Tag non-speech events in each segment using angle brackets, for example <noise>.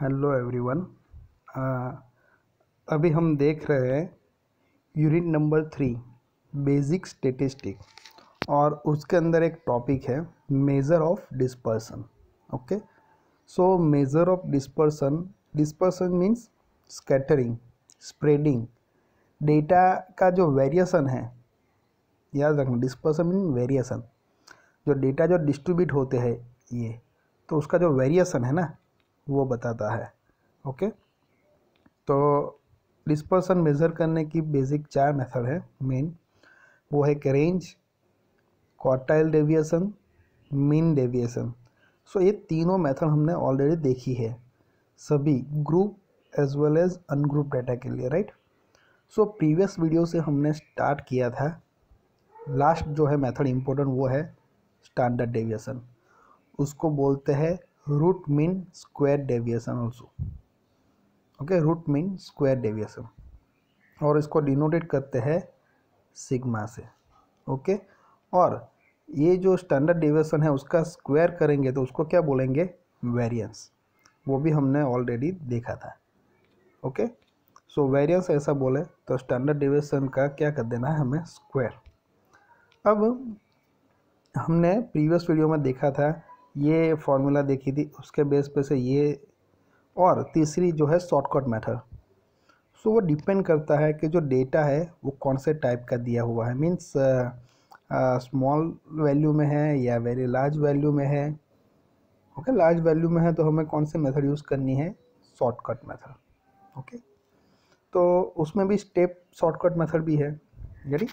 Hello everyone uh, अभी हम देख रहे हैं unit number three basic statistic और उसके अंदर एक टॉपिक है measure of dispersion okay so measure of dispersion dispersion means scattering spreading data का जो वेरिएशन है याद रखना डिस्पर्सन मीन वेरिएशन जो डेटा जो डिस्ट्रीब्यूट होते हैं ये तो उसका जो वेरिएशन है ना वो बताता है ओके तो डिस्पर्सन मेज़र करने की बेसिक चार मेथड है मेन वो है range quartile deviation mean deviation so ये तीनों मेथड हमने ऑलरेडी देखी है सभी group as well as ungroup data के लिए राइट सो प्रीवियस वीडियो से हमने स्टार्ट किया था लास्ट जो है मेथड इम्पोर्टेंट वो है स्टैंडर्ड डेविएशन उसको बोलते हैं root mean square deviation also okay root mean square deviation और इसको डिनोटेट करते हैं sigma से ओके okay? और ये जो स्टैंडर्ड deviation है उसका स्क्वायर करेंगे तो उसको क्या बोलेंगे variance वो भी हमने ऑलरेडी देखा था ओके सो वेरियंस ऐसा बोले तो स्टैंडर्ड डेविएशन का क्या कर देना है हमें स्क्वायर अब हमने प्रीवियस वीडियो में देखा था ये फार्मूला देखी थी उसके बेस पे से ये और तीसरी जो है शॉर्टकट मेथड सो वो डिपेंड करता है कि जो डेटा है वो कौन से टाइप का दिया हुआ है मीन्स स्मॉल वैल्यू में है या वेरी लार्ज वैल्यू में है ओके लार्ज वैल्यू में है तो हमें कौन से मेथड यूज़ करनी है शॉर्टकट मेथड ओके तो उसमें भी स्टेप शॉर्टकट मेथड भी है यानी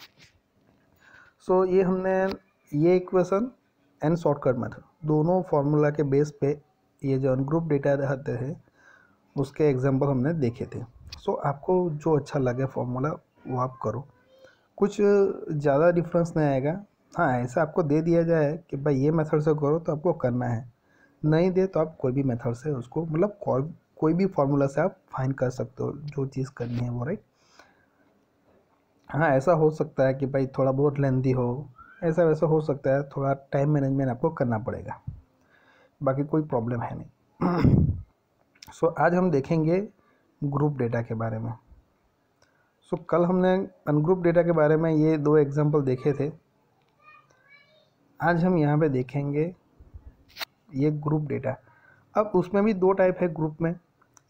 सो so, ये हमने ये इक्वेशन एंड शॉर्टकट मेथड दोनों फार्मूला के बेस पे ये जो अनग्रुप डेटा रहते हैं उसके एग्जाम्पल हमने देखे थे सो so, आपको जो अच्छा लगे फार्मूला वो आप करो कुछ ज़्यादा डिफरेंस नहीं आएगा हाँ ऐसा आपको दे दिया जाए कि भाई ये मेथड से करो तो आपको करना है नहीं दे तो आप कोई भी मेथड से उसको मतलब कोई कोई भी फार्मूला से आप फाइन कर सकते हो जो चीज़ करनी है वो राइट हाँ ऐसा हो सकता है कि भाई थोड़ा बहुत लेंदी हो ऐसा वैसा हो सकता है थोड़ा टाइम मैनेजमेंट आपको करना पड़ेगा बाकी कोई प्रॉब्लम है नहीं सो <clears throat> so, आज हम देखेंगे ग्रुप डेटा के बारे में सो so, कल हमने अनग्रुप डेटा के बारे में ये दो एग्जांपल देखे थे आज हम यहाँ पे देखेंगे ये ग्रुप डेटा अब उसमें भी दो टाइप है ग्रुप में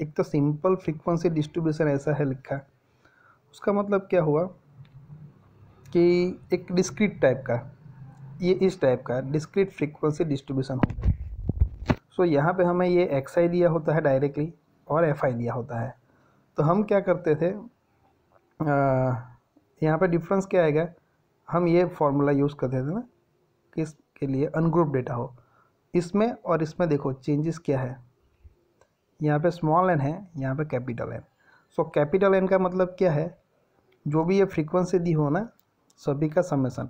एक तो सिंपल फ्रीक्वेंसी डिस्ट्रीब्यूशन ऐसा है लिखा उसका मतलब क्या हुआ कि एक डिस्क्रीट टाइप का ये इस टाइप का डिस्क्रीट फ्रीक्वेंसी डिस्ट्रीब्यूशन हो गया सो यहाँ पे हमें ये एक्स आई दिया होता है डायरेक्टली और एफ आई दिया होता है तो हम क्या करते थे यहाँ पे डिफरेंस क्या आएगा हम ये फार्मूला यूज़ करते थे ना कि इसके लिए अनग्रुप डेटा हो इसमें और इसमें देखो चेंजेस क्या है यहाँ पे स्मॉल एन है यहाँ पे capital N so capital N का मतलब क्या है जो भी ये फ्रीक्वेंसी दी हो ना सभी का समेसन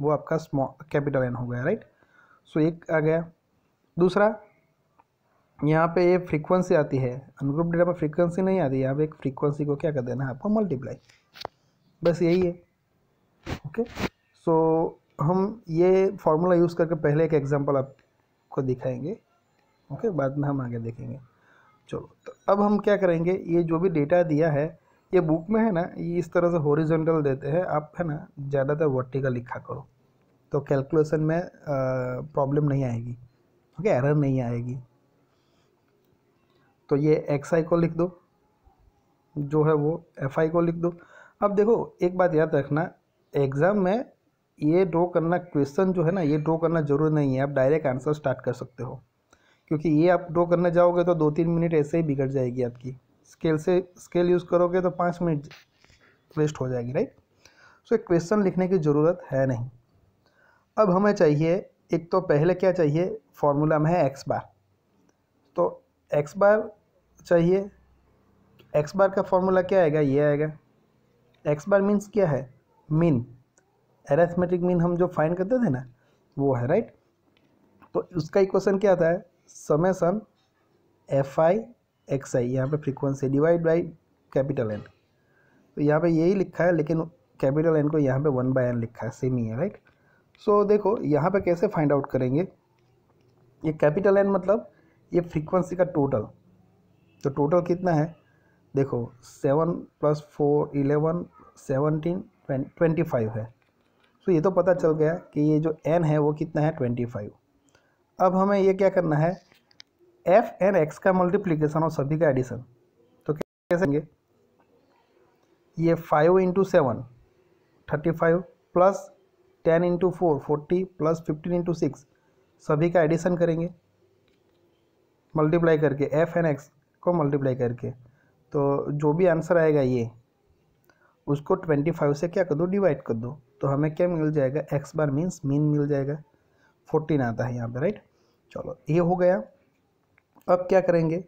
वो आपका स्मॉल कैपिटल एन हो गया राइट सो एक आ गया दूसरा यहाँ पे ये फ्रीक्वेंसी आती है अनुग्रुप डेटा पर फ्रीक्वेंसी नहीं आती यहाँ पे एक फ्रीक्वेंसी को क्या कर देना है आपको मल्टीप्लाई बस यही है ओके सो हम ये फार्मूला यूज़ करके पहले एक एग्जांपल आपको दिखाएंगे ओके बाद में हम आगे देखेंगे चलो तो अब हम क्या करेंगे ये जो भी डेटा दिया है ये बुक में है ना ये इस तरह से हॉरिजॉन्टल देते हैं आप है ना ज़्यादातर वर्टिकल लिखा करो तो कैलकुलेशन में प्रॉब्लम नहीं आएगी ओके एरर नहीं आएगी तो ये एक्स आई को लिख दो जो है वो एफ आई को लिख दो अब देखो एक बात याद रखना एग्ज़ाम में ये ड्रॉ करना क्वेश्चन जो है ना ये ड्रॉ करना जरूरी नहीं है आप डायरेक्ट आंसर स्टार्ट कर सकते हो क्योंकि ये आप ड्रॉ करने जाओगे तो दो तीन मिनट ऐसे ही बिगड़ जाएगी आपकी स्केल से स्केल यूज़ करोगे तो पाँच मिनट वेस्ट हो जाएगी राइट सो एक क्वेश्चन लिखने की ज़रूरत है नहीं अब हमें चाहिए एक तो पहले क्या चाहिए फॉर्मूला में है एक्स बार तो एक्स बार चाहिए एक्स बार का फॉर्मूला क्या आएगा ये आएगा एक्स बार मीन्स क्या है मीन एरेथमेटिक मीन हम जो फाइंड करते थे ना वो है राइट तो उसका इक्वेशन क्या आता है summation F I X I यहाँ पे frequency divide by capital N तो यहाँ पे यही लिखा है लेकिन कैपिटल एन को यहाँ पे वन बाय एन लिखा है सेम ही है राइट सो so, देखो यहाँ पे कैसे फाइंड आउट करेंगे ये कैपिटल एन मतलब ये फ्रीक्वेंसी का टोटल तो टोटल कितना है देखो seven plus four eleven seventeen twenty five है सो तो so, ये तो पता चल गया कि ये जो एन है वो कितना है ट्वेंटी फाइव अब हमें ये क्या करना है एफ एन एक्स का मल्टीप्लीकेशन और सभी का एडिशन तो कैसे ये five into seven thirty five plus ten into four forty plus fifteen into six सभी का एडिशन करेंगे मल्टीप्लाई करके एफ एन एक्स को मल्टीप्लाई करके तो जो भी आंसर आएगा ये उसको ट्वेंटी फाइव से क्या कर दो डिवाइड कर दो तो हमें क्या मिल जाएगा एक्स बार मीन्स मीन मिल जाएगा फोर्टीन आता है यहाँ पे राइट चलो ये हो गया अब क्या करेंगे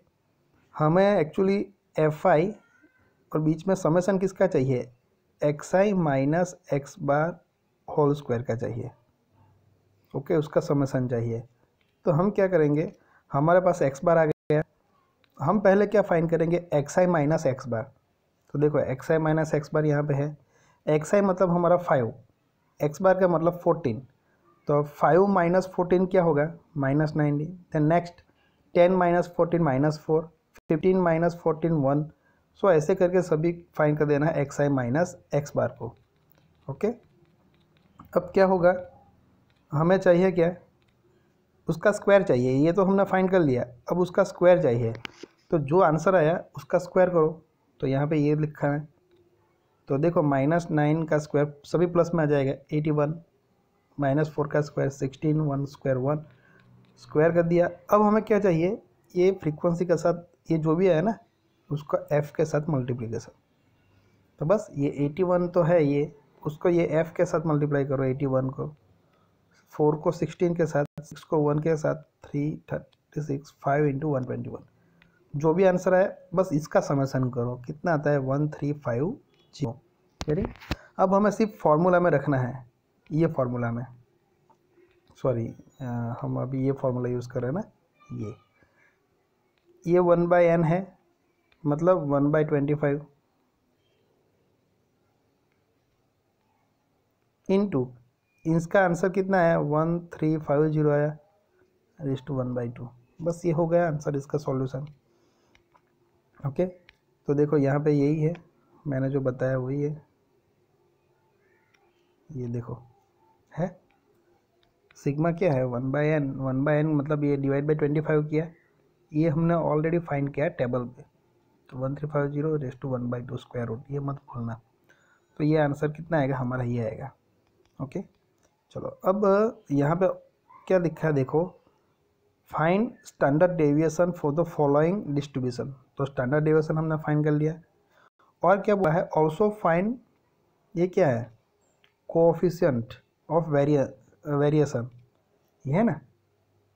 हमें एक्चुअली एफ आई और बीच में समेसन किसका चाहिए X I minus X bar whole square का चाहिए ओके उसका समेसन चाहिए तो हम क्या करेंगे हमारे पास एक्स बार आ गया हम पहले क्या फाइन करेंगे X I minus X bar तो देखो X I minus X bar यहाँ पे है एक्स आई मतलब हमारा फाइव एक्स बार का मतलब फोर्टीन तो फाइव माइनस फोर्टीन क्या होगा minus nineteen then next ten minus fourteen minus four fifteen minus fourteen one so ऐसे करके सभी फाइन कर देना है X I minus X bar को ओके अब क्या होगा हमें चाहिए क्या उसका स्क्वायर चाहिए ये तो हमने फाइंड कर लिया अब उसका स्क्वायर चाहिए तो जो आंसर आया उसका स्क्वायर करो तो यहाँ पे ये लिखा है तो देखो माइनस नाइन का स्क्वायर सभी प्लस में आ जाएगा एटी वन माइनस फोर का square sixteen one square one square कर दिया अब हमें क्या चाहिए ये फ्रीक्वेंसी के साथ ये जो भी है ना उसका एफ़ के साथ मल्टीप्लीकेशन तो बस ये एटी वन तो है ये उसको ये एफ़ के साथ मल्टीप्लाई करो एटी वन को फोर को सिक्सटीन के साथ सिक्स को वन के साथ three thirty six five into one twenty one जो भी आंसर है बस इसका समेसन करो कितना आता है वन थ्री फाइव जीरो अब हमें सिर्फ फार्मूला में रखना है ये फार्मूला में सॉरी हम अभी ये फार्मूला यूज़ कर रहे हैं ना ये ये वन बाय एन है मतलब one by twenty five into इसका आंसर कितना है वन थ्री फाइव जीरो आया raised to one by two बस ये हो गया आंसर इसका सॉल्यूशन ओके तो देखो यहाँ पे यही है मैंने जो बताया वही है ये देखो है सिग्मा क्या है one by N one by N मतलब ये डिवाइड बाई ट्वेंटी फाइव किया ये हमने ऑलरेडी फाइंड किया टेबल पे तो one three five zero raised to one by two square root ये मत भूलना तो ये आंसर कितना आएगा हमारा ये आएगा ओके चलो अब यहाँ पे क्या लिखा है देखो find standard deviation for the following distribution तो स्टैंडर्ड डेविएशन हमने फाइंड कर लिया और क्या बोला है ऑल्सो फाइंड ये क्या है कोऑफिशियंट ऑफ वेरियस वेरिएशन ये है ना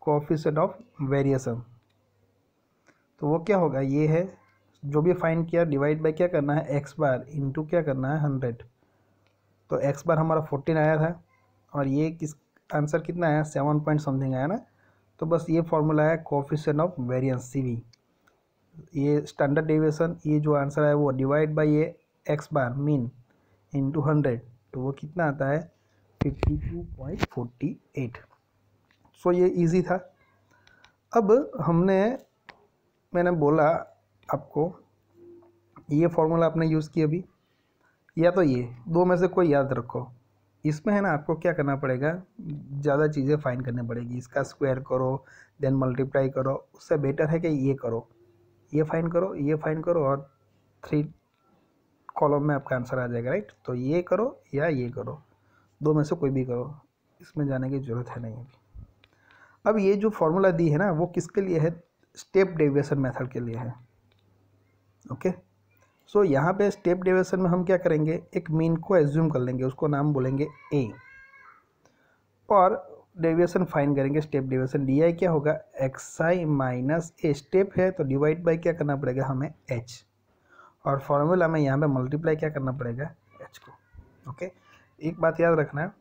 कोफिशेंट ऑफ वेरिएशन तो वो क्या होगा ये है जो भी फाइंड किया डिवाइड बाय क्या करना है एक्स बार इंटू क्या करना है हंड्रेड तो एक्स बार हमारा फोर्टीन आया था और ये किस आंसर कितना आया सेवन पॉइंट समथिंग आया ना तो बस ये फॉर्मूला है coefficient of variance C V ये स्टैंडर्ड डेविएशन ये जो आंसर है वो डिवाइड बाई ये X bar mean into hundred तो वो कितना आता है 52.48 सो ये इजी था अब हमने मैंने बोला आपको ये फॉर्मूला आपने यूज़ किया अभी या तो ये दो में से कोई याद रखो इसमें है ना आपको क्या करना पड़ेगा ज़्यादा चीज़ें फाइन करनी पड़ेगी इसका स्क्वायर करो देन मल्टीप्लाई करो उससे बेटर है कि ये करो ये फाइन करो ये फाइन करो और थ्री कॉलम में आपका आंसर आ जाएगा राइट तो ये करो या ये करो दो में से कोई भी करो इसमें जाने की ज़रूरत है नहीं अभी अब ये जो फार्मूला दी है ना वो किसके लिए है स्टेप डेविएशन मेथड के लिए है ओके सो so, यहाँ पे स्टेप डेविएशन में हम क्या करेंगे एक मीन को एज्यूम कर लेंगे उसको नाम बोलेंगे ए और डेविएशन फाइन करेंगे स्टेप डेविएशन डी आई क्या होगा X I minus A step है तो डिवाइड बाई क्या करना पड़ेगा हमें एच और फॉर्मूला में यहाँ पर मल्टीप्लाई क्या करना पड़ेगा एच को ओके okay? एक बात याद रखना है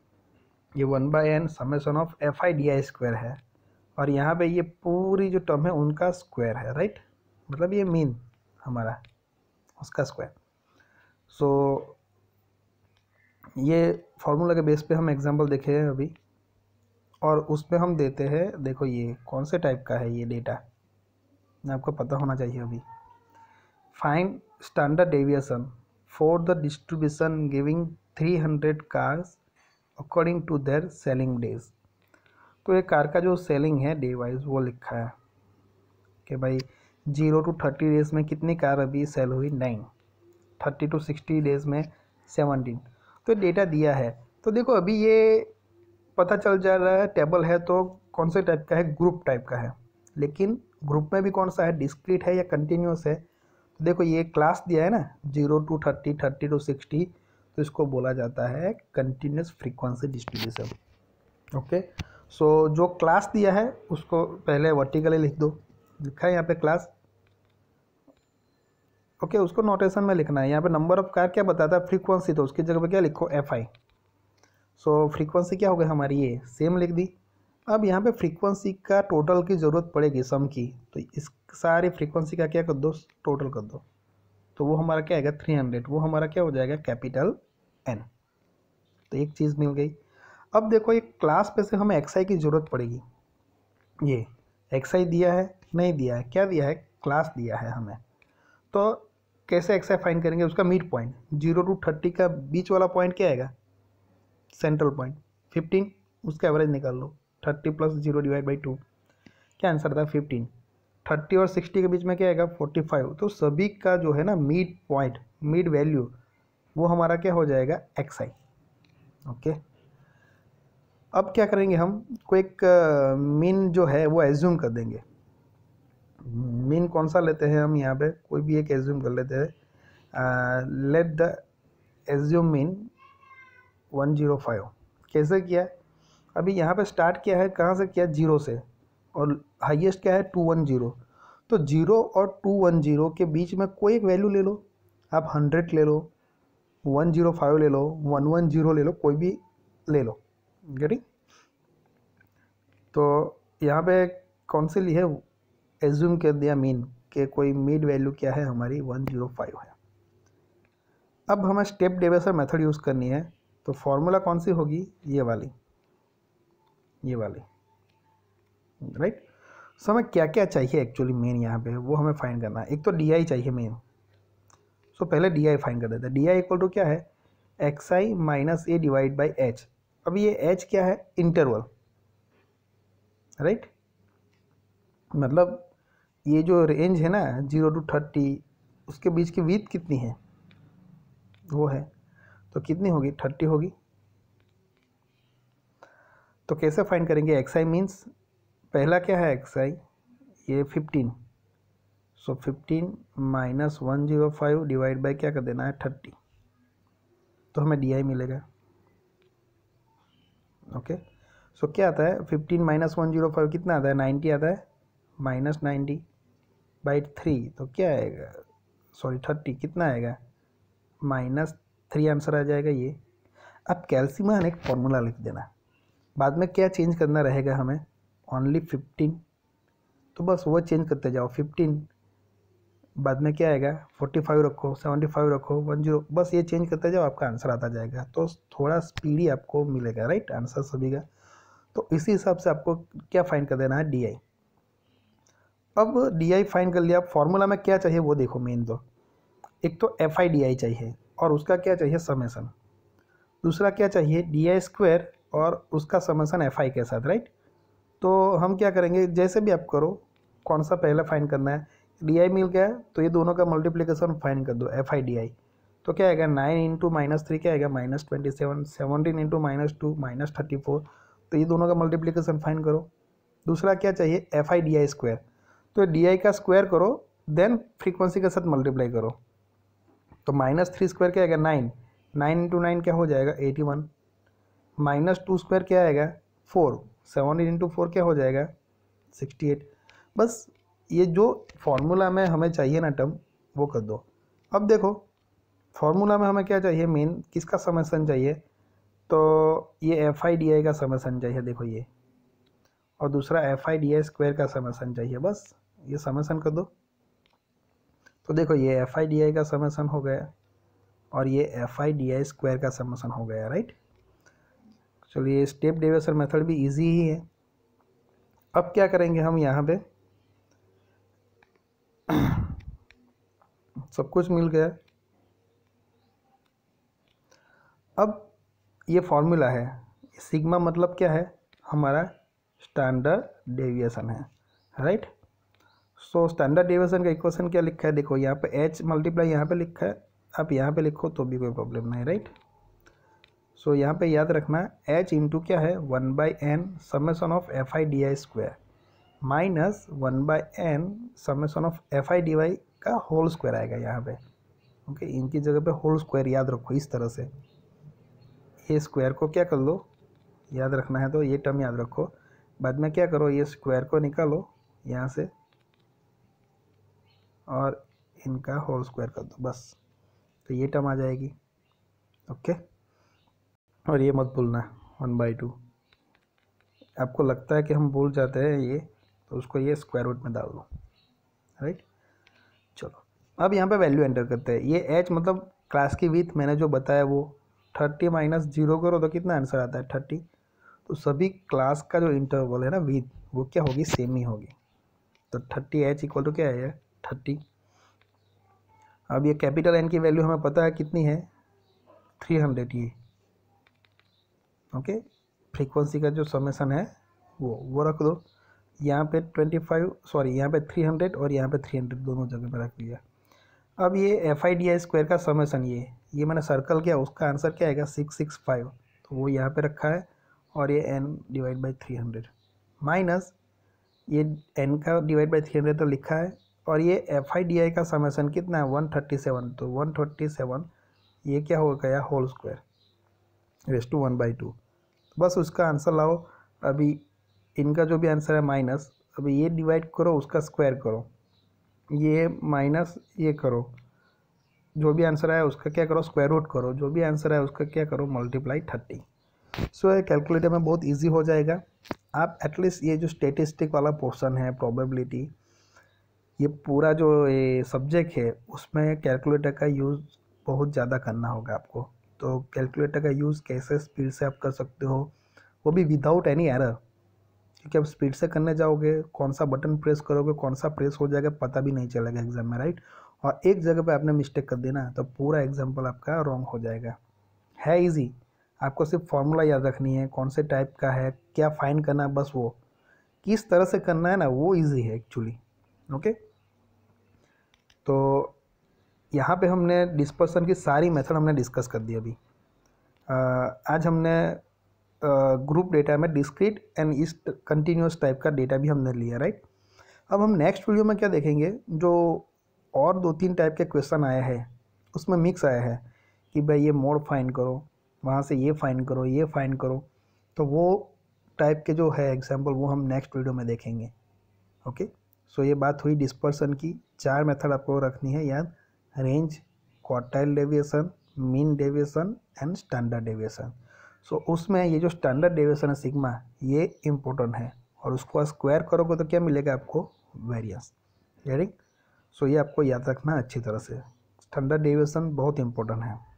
ये one by N summation of F I D I square है और यहाँ पे ये पूरी जो टर्म है उनका स्क्वायर है राइट मतलब ये मीन हमारा उसका स्क्वायर सो so, ये फार्मूला के बेस पे हम एग्जांपल देखे हैं अभी और उस पर हम देते हैं देखो ये कौन से टाइप का है ये डेटा आपको पता होना चाहिए अभी find standard deviation for the distribution giving three hundred cars according to their selling days तो ये कार का जो सेलिंग है डे वाइज वो लिखा है कि भाई जीरो टू थर्टी डेज में कितनी कार अभी सेल हुई nine thirty two sixty days में सेवनटीन तो डेटा दिया है तो देखो अभी ये पता चल जा रहा है टेबल है तो कौन से टाइप का है ग्रुप टाइप का है लेकिन ग्रुप में भी कौन सा है डिस्क्रीट है या कंटिन्यूस है तो देखो ये क्लास दिया है ना zero two thirty thirty two sixty तो इसको बोला जाता है continuous frequency distribution okay so जो क्लास दिया है उसको पहले वर्टिकली लिख दो लिखा है यहाँ पे क्लास ओके okay, उसको नोटेशन में लिखना है यहाँ पे नंबर ऑफ कार क्या बताता है फ्रीक्वेंसी तो उसकी जगह पे क्या लिखो एफ आई सो फ्रीक्वेंसी क्या हो गई हमारी ये सेम लिख दी अब यहाँ पे फ्रीक्वेंसी का टोटल की ज़रूरत पड़ेगी सम की तो इस सारी फ्रीक्वेंसी का क्या कर दो टोटल कर दो तो वो हमारा क्या आएगा थ्री हंड्रेड वो हमारा क्या हो जाएगा कैपिटल एन तो एक चीज़ मिल गई अब देखो ये क्लास पे से हमें एक्स की ज़रूरत पड़ेगी ये एक्स दिया है नहीं दिया है क्या दिया है क्लास दिया है हमें तो कैसे एक्स फाइंड करेंगे उसका mid point zero two thirty का बीच वाला पॉइंट क्या आएगा सेंट्रल पॉइंट फिफ्टीन उसका एवरेज निकाल लो thirty plus zero divide by two क्या आंसर था फिफ्टीन थर्टी और सिक्सटी के बीच में क्या आएगा फोर्टी फाइव तो सभी का जो है ना मिड पॉइंट मिड वैल्यू वो हमारा क्या हो जाएगा एक्स आई ओके अब क्या करेंगे हम कोई एक मीन जो है वो एज्यूम कर देंगे मीन कौन सा लेते हैं हम यहाँ पे कोई भी एक एज्यूम कर लेते हैं let the assume mean one zero five कैसे किया अभी यहाँ पे स्टार्ट किया है कहाँ से किया जीरो से और हाईएस्ट क्या है टू वन ज़ीरो तो ज़ीरो और टू वन ज़ीरो के बीच में कोई एक वैल्यू ले लो आप हंड्रेड ले लो वन ज़ीरो फाइव ले लो वन वन ज़ीरो ले लो कोई भी ले लो गेटी तो यहाँ पे कौन सी ली है एज्यूम कर दिया मीन के कोई मीड वैल्यू क्या है हमारी वन ज़ीरो फाइव है अब हमें स्टेप डेवेसर मेथड यूज़ करनी है तो फॉर्मूला कौन सी होगी ये वाली ये वाली राइट सो हमें क्या क्या चाहिए एक्चुअली मेन यहाँ पे वो हमें फाइंड करना है एक तो डी आई चाहिए मेन सो so, पहले डी आई फाइंड कर देते हैं डी आई इक्वल टू क्या है X I minus A divide by H अब ये एच क्या है इंटरवल राइट right? मतलब ये जो रेंज है ना जीरो टू थर्टी उसके बीच की वीथ कितनी है वो है तो कितनी होगी थर्टी होगी तो कैसे फाइंड करेंगे एक्स आई मीन्स पहला क्या है एक्स आई ये fifteen so fifteen minus one zero five divide by क्या कर देना है थर्टी तो हमें डी आई मिलेगा ओके सो क्या आता है fifteen minus one zero five कितना आता है नाइन्टी आता है माइनस नाइन्टी बाई थ्री तो क्या आएगा सॉरी थर्टी कितना आएगा माइनस थ्री आंसर आ जाएगा ये अब कैल्सीमान एक फॉर्मूला लिख देना बाद में क्या चेंज करना रहेगा हमें ओनली फिफ्टीन तो बस वो चेंज करते जाओ फिफ्टीन बाद में क्या आएगा फोर्टी फाइव रखो सेवेंटी फाइव रखो वन जीरो बस ये चेंज करते जाओ आपका आंसर आता जाएगा तो थोड़ा स्पीड ही आपको मिलेगा राइट आंसर सभी का तो इसी हिसाब से आपको क्या फाइन कर देना है डी आई अब डी आई फाइन कर लिया फॉर्मूला में क्या चाहिए वो देखो मेन दो तो। एक तो एफ आई डी आई चाहिए और उसका क्या चाहिए समेसन दूसरा क्या चाहिए डी आई स्क्वेयर और उसका समेसन एफ आई के साथ राइट तो हम क्या करेंगे जैसे भी आप करो कौन सा पहला फाइन करना है डी आई मिल गया तो ये दोनों का मल्टीप्लीकेशन फाइन कर दो एफ आई डी आई तो क्या आएगा नाइन इंटू माइनस थ्री क्या आएगा minus twenty seven seventeen into minus two minus thirty four तो ये दोनों का मल्टीप्लीकेशन फाइन करो दूसरा क्या चाहिए F I D I square तो डी आई का स्क्वायर करो देन फ्रीक्वेंसी के साथ मल्टीप्लाई करो तो माइनस थ्री स्क्वायर क्या आएगा नाइन नाइन इंटू नाइन क्या हो जाएगा eighty one minus two square क्या आएगा फोर सेवन इंटू फोर क्या हो जाएगा सिक्सटी एट बस ये जो फार्मूला में हमें चाहिए ना टर्म वो कर दो अब देखो फार्मूला में हमें क्या चाहिए मेन किसका समेसन चाहिए तो ये एफ आई डी आई का समेसन चाहिए देखो ये और दूसरा F I D I square का समेसन चाहिए बस ये समेसन कर दो तो देखो ये एफ आई डी आई का समेसन हो गया और ये F I D I square का समेसन हो गया राइट चलिए स्टेप डेवेसर मेथड भी इजी ही है अब क्या करेंगे हम यहाँ पे सब कुछ मिल गया अब ये फॉर्मूला है सिग्मा मतलब क्या है हमारा स्टैंडर्ड डेविएशन है राइट सो स्टैंडर्ड डेविएशन का इक्वेशन क्या लिखा है देखो यहाँ पे एच मल्टीप्लाई यहाँ पे लिखा है आप यहाँ पे लिखो तो भी कोई प्रॉब्लम नहीं राइट सो so, यहाँ पे याद रखना एच इंटू क्या है one by N summation of F I D I square minus one by N summation of F I D Y का होल स्क्वायर आएगा यहाँ पे ओके okay, इनकी जगह पे होल स्क्वायर याद रखो इस तरह से ये स्क्वायर को क्या कर लो याद रखना है तो ये टर्म याद रखो बाद में क्या करो ये स्क्वायर को निकालो यहाँ से और इनका होल स्क्वायर कर दो बस तो ये टर्म आ जाएगी ओके okay? और ये मत भूलना वन बाई टू आपको लगता है कि हम भूल जाते हैं ये तो उसको ये स्क्वायर रूट में डाल दो राइट चलो अब यहाँ पे वैल्यू एंटर करते हैं ये एच मतलब क्लास की विथ मैंने जो बताया वो थर्टी माइनस जीरो करो तो कितना आंसर आता है थर्टी तो सभी क्लास का जो इंटरवल है ना विथ वो क्या होगी सेम ही होगी तो थर्टी एच इक्वल टू क्या है थर्टी अब ये कैपिटल एन की वैल्यू हमें पता है कितनी है थ्री हंड्रेड ये ओके फ्रीक्वेंसी का जो समेसन है वो वो रख दो यहाँ पे ट्वेंटी फाइव सॉरी यहाँ पे थ्री हंड्रेड और यहाँ पे थ्री हंड्रेड दोनों जगह पे रख लिया अब ये F I D I square का समेसन ये ये मैंने सर्कल किया उसका आंसर क्या आएगा सिक्स सिक्स फाइव तो वो यहाँ पे रखा है और ये N divide by three hundred minus ये एन का डिवाइड बाई थ्री हंड्रेड तो लिखा है और ये एफ आई डी आई का समेसन कितना है वन थर्टी सेवन तो वन थर्टी सेवन ये क्या हो गया whole square raise to one by two बस उसका आंसर लाओ अभी इनका जो भी आंसर है माइनस अभी ये डिवाइड करो उसका स्क्वायर करो ये माइनस ये करो जो भी आंसर आया उसका क्या करो स्क्वायर रूट करो जो भी आंसर आया उसका क्या करो मल्टीप्लाई थर्टी सो so, ये कैलकुलेटर में बहुत इजी हो जाएगा आप एटलीस्ट ये जो स्टेटिस्टिक वाला पोर्शन है प्रोबेबिलिटी ये पूरा जो ये सब्जेक्ट है उसमें कैलकुलेटर का यूज़ बहुत ज़्यादा करना होगा आपको तो कैलकुलेटर का यूज़ कैसे स्पीड से आप कर सकते हो वो भी विदाउट एनी एरर क्योंकि आप स्पीड से करने जाओगे कौन सा बटन प्रेस करोगे कौन सा प्रेस हो जाएगा पता भी नहीं चलेगा एग्ज़ाम में राइट और एक जगह पे आपने मिस्टेक कर देना तो पूरा एग्जाम्पल आपका रॉन्ग हो जाएगा है इजी आपको सिर्फ फॉर्मूला याद रखनी है कौन से टाइप का है क्या फाइन करना है बस वो किस तरह से करना है ना वो इजी है एक्चुअली ओके तो यहाँ पे हमने डिस्पर्सन की सारी मेथड हमने डिस्कस कर दी अभी आज हमने ग्रुप डेटा में डिस्क्रीट एंड इस कंटिन्यूस टाइप का डेटा भी हमने लिया राइट अब हम नेक्स्ट वीडियो में क्या देखेंगे जो और दो तीन टाइप के क्वेश्चन आए हैं उसमें मिक्स आया है कि भाई ये मोड फाइन करो वहाँ से ये फाइन करो ये फाइन करो तो वो टाइप के जो है एग्जाम्पल वो हम नेक्स्ट वीडियो में देखेंगे ओके सो ये बात हुई डिस्पर्सन की चार मेथड आपको रखनी है याद range quartile deviation mean deviation and standard deviation so उसमें ये जो स्टैंडर्ड डेविएशन है सिग्मा ये इंपॉर्टेंट है और उसको स्क्वायर करोगे तो क्या मिलेगा आपको वेरियंस यानी सो ये आपको याद रखना अच्छी तरह से स्टैंडर्ड डेविएशन बहुत इंपॉर्टेंट है